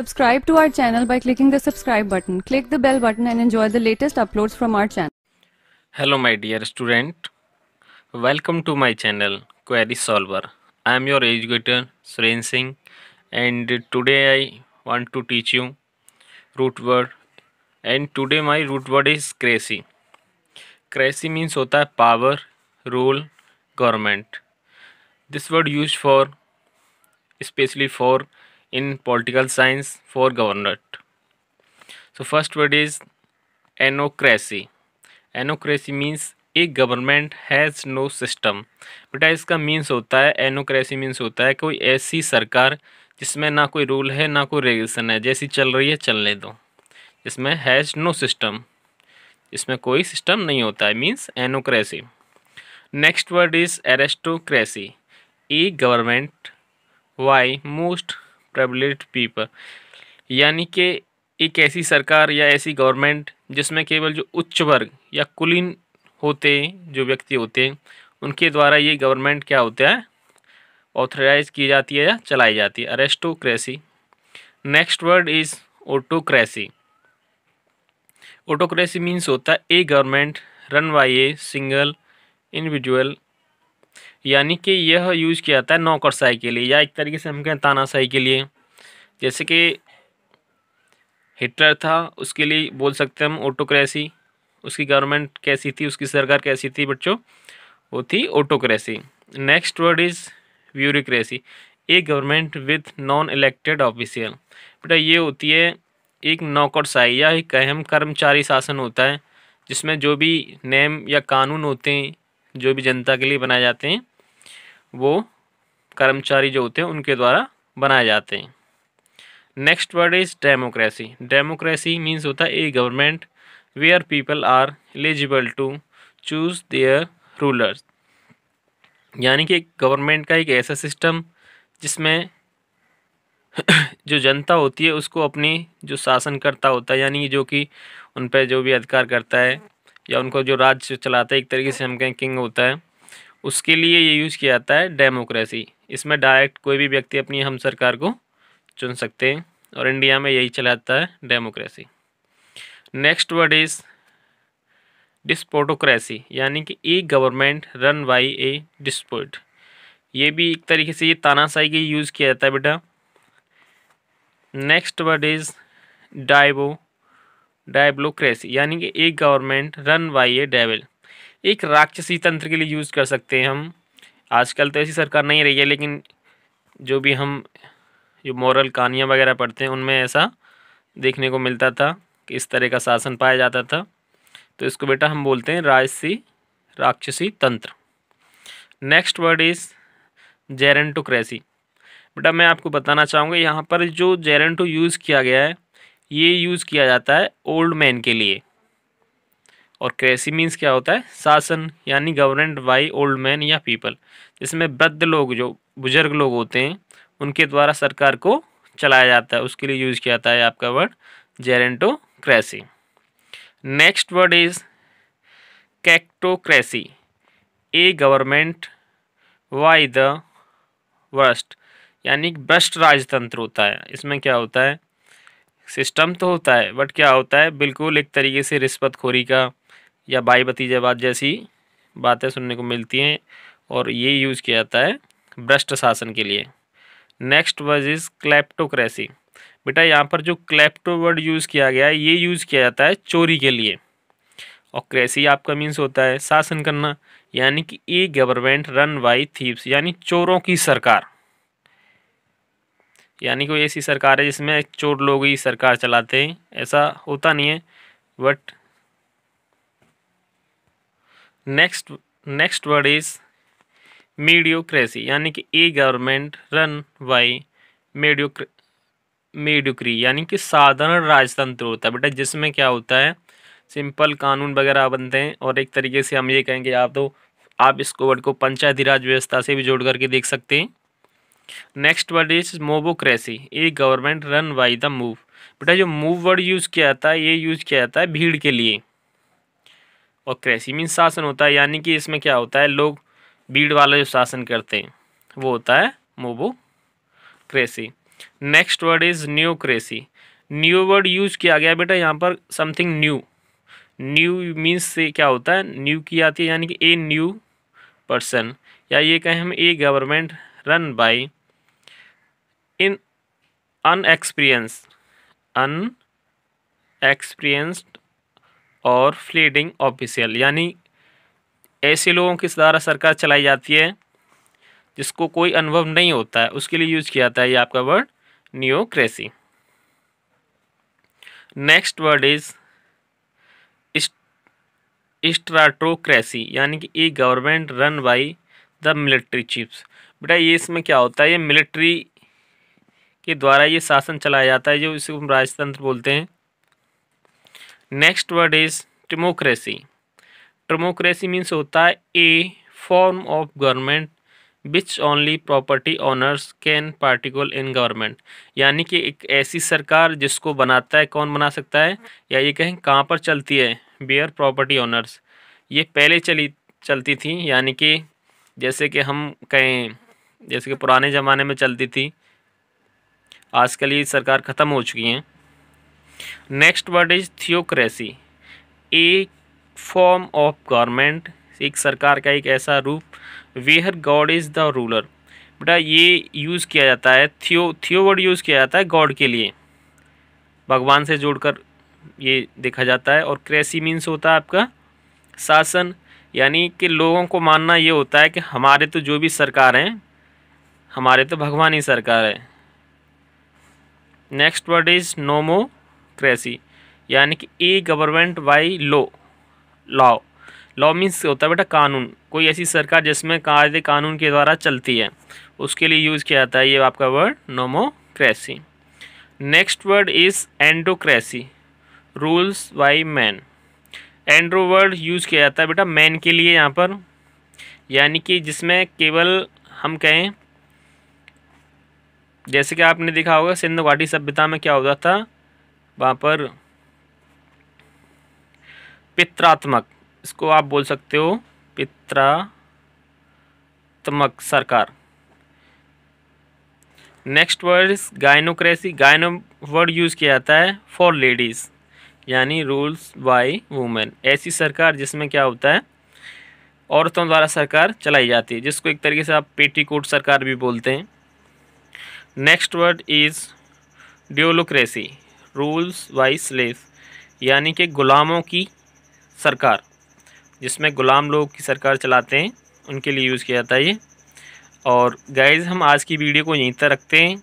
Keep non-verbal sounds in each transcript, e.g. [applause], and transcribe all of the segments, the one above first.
Subscribe to our channel by clicking the subscribe button. Click the bell button and enjoy the latest uploads from our channel. Hello my dear student. Welcome to my channel Query Solver. I am your educator Suren Singh and today I want to teach you root word and today my root word is crazy. Crazy means होता power, rule, government. This word used for especially for in political science for government so first word is anocracy anocracy means a government has no system बेटा इसका means होता है एनोक्रेसी means होता है कोई ऐसी सरकार जिसमें ना कोई रूल है ना कोई रेगुलेशन है जैसी चल रही है चलने दो इसमें हैज़ नो सिस्टम इसमें कोई सिस्टम नहीं होता है means anocracy next word is aristocracy a government by most privilege people यानी कि एक ऐसी सरकार या ऐसी गवर्नमेंट जिसमें केवल जो उच्च वर्ग या कुलीन होते जो व्यक्ति होते हैं उनके द्वारा ये गवर्नमेंट क्या होता है ऑथराइज की जाती है या चलाई जाती है aristocracy next word is autocracy autocracy means होता है a government run by a single individual यानी कि यह यूज़ किया जाता है नौकरशाही के लिए या एक तरीके से हम कहें तानाशाही के लिए जैसे कि हिटलर था उसके लिए बोल सकते हैं हम ऑटोक्रेसी उसकी गवर्नमेंट कैसी थी उसकी सरकार कैसी थी बच्चों वो थी autocracy next word is bureaucracy a government with non elected official बेटा ये होती है एक नौकरशाही या एक अहम कर्मचारी शासन होता है जिसमें जो भी नेम या कानून होते हैं जो भी जनता के लिए बनाए जाते हैं वो कर्मचारी जो होते हैं उनके द्वारा बनाए जाते हैं next word is democracy democracy means होता है a government where people are eligible to choose their rulers यानी कि गवर्नमेंट का एक ऐसा सिस्टम जिसमें [clears throat] जो जनता होती है उसको अपनी जो शासनकर्ता होता है यानी जो कि उन पर जो भी अधिकार करता है या उनको जो राज चलाता है एक तरीके से हम कहें किंग होता है उसके लिए ये यूज़ किया जाता है डेमोक्रेसी इसमें डायरेक्ट कोई भी व्यक्ति अपनी हम सरकार को चुन सकते हैं और इंडिया में यही चलाता है democracy next word is despotocracy यानी कि a government run by a despot ये भी एक तरीके से ये तानाशाही के यूज़ किया जाता है बेटा नेक्स्ट वर्ड इज़ डाइवो डायब्लोक्रेसी यानी कि एक government run by a devil एक राक्षसी तंत्र के लिए यूज़ कर सकते हैं हम आजकल तो ऐसी सरकार नहीं रही है लेकिन जो भी हम जो मॉरल कहानियाँ वगैरह पढ़ते हैं उनमें ऐसा देखने को मिलता था कि इस तरह का शासन पाया जाता था तो इसको बेटा हम बोलते हैं राजसी राक्षसी तंत्र नेक्स्ट वर्ड इज़ जेरेंटोक्रेसी बेटा मैं आपको बताना चाहूँगा यहाँ पर जो जेरेंटो यूज़ किया गया है ये यूज़ किया जाता है ओल्ड मैन के लिए और क्रेसी मीन्स क्या होता है शासन यानी गवर्नमेंट बाई ओल्ड मैन या पीपल जिसमें वृद्ध लोग जो बुजुर्ग लोग होते हैं उनके द्वारा सरकार को चलाया जाता है उसके लिए यूज़ किया जाता है आपका word cracy next word is kakistocracy a government by the worst यानी भ्रष्ट राजतंत्र होता है इसमें क्या होता है सिस्टम तो होता है बट क्या होता है बिल्कुल एक तरीके से रिश्वत खोरी का या भाई भतीजाबाद जैसी बातें सुनने को मिलती हैं और ये यूज़ किया जाता है भ्रष्ट शासन के लिए नेक्स्ट वर्ज इज़ क्लैप्टोक्रेसी बेटा यहाँ पर जो क्लैप्टो वर्ड यूज़ किया गया है ये यूज़ किया जाता है चोरी के लिए और क्रेसी आपका मीन्स होता है शासन करना यानी कि a government run by thieves यानी चोरों की सरकार यानी कोई ऐसी सरकार है जिसमें चोर लोग ही सरकार चलाते हैं ऐसा होता नहीं है but next next word is mediocracy यानी कि ए गवर्नमेंट रन बाई मेडियो मीडियोक्री यानी कि साधारण राजतंत्र होता है बेटा जिसमें क्या होता है सिंपल कानून वगैरह बनते हैं और एक तरीके से हम ये कहेंगे आप तो आप इसको वर्ड को पंचायती राज व्यवस्था से भी जोड़ करके देख सकते हैं next word is mobocracy a government run by the mob बेटा जो मूव वर्ड यूज़ किया जाता है ये यूज़ किया जाता है भीड़ के लिए और क्रेसी मीन शासन होता है यानी कि इसमें क्या होता है लोग भीड़ वाला जो शासन करते हैं वो होता है mobocracy next word is neocracy new word use किया गया बेटा यहाँ पर समथिंग न्यू न्यू मीन्स से क्या होता है न्यू की आती है यानी कि ए न्यू पर्सन या ये कहें हम ए गवर्नमेंट रन बाई अन unexperienced और फ्लीडिंग ऑफिशियल यानी ऐसे लोगों के द्वारा सरकार चलाई जाती है जिसको कोई अनुभव नहीं होता है उसके लिए यूज किया जाता है ये आपका word neocracy next word is stratocracy यानी कि a government run by the military chiefs बेटा ये इसमें क्या होता है ये मिलिट्री के द्वारा ये शासन चलाया जाता है जो इसको हम राजतंत्र बोलते हैं next word is democracy democracy means होता है a form of government which only property owners can particle in government यानी कि एक ऐसी सरकार जिसको बनाता है कौन बना सकता है या ये कहें कहाँ पर चलती है बेयर प्रॉपर्टी ओनर्स ये पहले चली चलती थी यानी कि जैसे कि हम कहें जैसे कि पुराने ज़माने में चलती थी आजकल ये सरकार ख़त्म हो चुकी हैं next word is theocracy a form of government एक सरकार का एक ऐसा रूप where God is the ruler बेटा ये यूज़ किया जाता है थियो थियो वर्ड यूज़ किया जाता है गॉड के लिए भगवान से जोड़कर ये देखा जाता है और क्रेसी मीन्स होता है आपका शासन यानी कि लोगों को मानना ये होता है कि हमारे तो जो भी सरकार हैं हमारे तो भगवान ही सरकार है नेक्स्ट वर्ड इज़ नोमोक्रेसी यानी कि a government by law law law means होता है बेटा कानून कोई ऐसी सरकार जिसमें कायदे कानून के द्वारा चलती है उसके लिए यूज़ किया जाता है ये आपका word nomocracy next word is androcracy rules by man andro word use किया जाता है बेटा मैन के लिए यहाँ पर यानी कि जिसमें केवल हम कहें जैसे कि आपने देखा होगा सिंधु घाटी सभ्यता में क्या होता था वहाँ पर पित्रात्मक इसको आप बोल सकते हो पित्रात्मक सरकार नेक्स्ट वर्ड गायनोक्रेसी गायनो वर्ड यूज़ किया जाता है फॉर लेडीज़ यानी रूल्स बाई वुमेन ऐसी सरकार जिसमें क्या होता है औरतों द्वारा सरकार चलाई जाती है जिसको एक तरीके से आप पेटी कोट सरकार भी बोलते हैं next word is doulocracy rules by slave यानी कि ग़ुलामों की सरकार जिसमें ग़ुलाम लोग की सरकार चलाते हैं उनके लिए यूज़ किया जाता है ये और गाइज़ हम आज की वीडियो को यहीं तक रखते हैं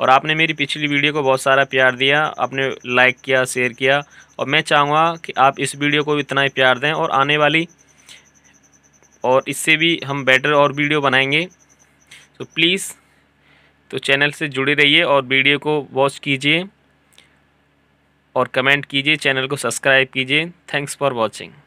और आपने मेरी पिछली वीडियो को बहुत सारा प्यार दिया आपने लाइक किया शेयर किया और मैं चाहूँगा कि आप इस वीडियो को भी इतना ही प्यार दें और आने वाली और इससे भी हम बेटर और वीडियो बनाएंगे तो प्लीज़ तो चैनल से जुड़े रहिए और वीडियो को वॉच कीजिए और कमेंट कीजिए चैनल को सब्सक्राइब कीजिए थैंक्स फॉर वॉचिंग